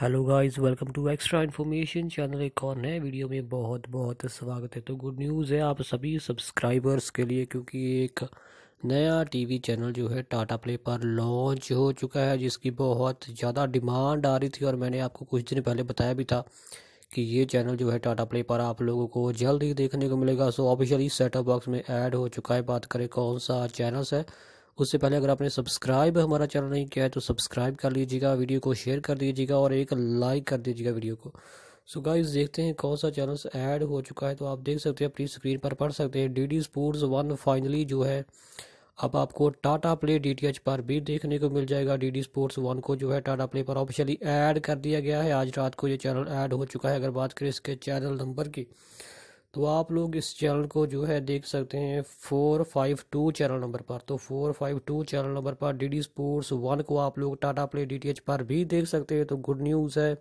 hello guys welcome to extra information channel एक और नए वीडियो में बहुत बहुत स्वागत है तो गुड न्यूज़ है आप सभी सब्सक्राइबर्स के लिए क्योंकि एक नया टीवी चैनल जो है टाटा प्ले पर लॉन्च हो चुका है जिसकी बहुत ज़्यादा डिमांड आ रही थी और मैंने आपको कुछ दिन पहले बताया भी था कि ये चैनल जो है टाटा प्ले पर आप लोगों को जल्द ही देखने को मिलेगा सो ऑफिशियली सेटअप बॉक्स में ऐड हो चुका है बात करें कौन सा चैनल्स है उससे पहले अगर आपने सब्सक्राइब हमारा चैनल नहीं किया है तो सब्सक्राइब कर लीजिएगा वीडियो को शेयर कर दीजिएगा और एक लाइक कर दीजिएगा वीडियो को सो गाइस देखते हैं कौन सा चैनल ऐड हो चुका है तो आप देख सकते हैं अपनी स्क्रीन पर पढ़ सकते हैं D D sports one finally जो है अब आपको टाटा प्ले एच पर भी देखने को मिल जाएगा डी स्पोर्ट्स वन को जो है टाटा प्ले पर ऑफिशियली ऐड कर दिया गया है आज रात को ये चैनल ऐड हो चुका है अगर बात करें इसके चैनल नंबर की तो आप लोग इस चैनल को जो है देख सकते हैं four five two channel number पर तो four five two channel number पर डी डी स्पोर्ट्स वन को आप लोग Tata play D T H पर भी देख सकते हैं तो गुड न्यूज़ है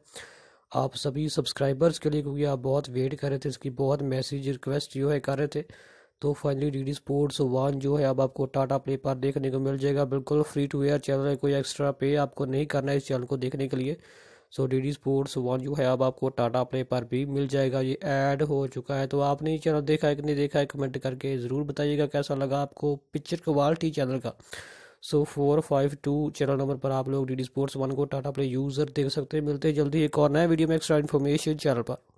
आप सभी सब्सक्राइबर्स के लिए क्योंकि आप बहुत वेट कर रहे थे इसकी बहुत मैसेज रिक्वेस्ट जो है कर रहे थे तो finally D D sports one जो है अब आपको टाटा प्ले पर देखने को मिल जाएगा बिल्कुल फ्री टू एयर चैनल है कोई एक्स्ट्रा पे आपको नहीं करना है इस चैनल को देखने के लिए so D D sports one जो है अब आपको टाटा प्ले पर भी मिल जाएगा ये ऐड हो चुका है तो आपने ये चैनल देखा है कि नहीं देखा है कमेंट करके ज़रूर बताइएगा कैसा लगा आपको पिक्चर क्वालिटी चैनल का so four five two channel number पर आप लोग डी डी स्पोर्ट्स वन को टाटा प्ले यूज़र देख सकते हैं मिलते हैं जल्दी एक और नया वीडियो में एक्स्ट्रा इन्फॉर्मेशन चैनल पर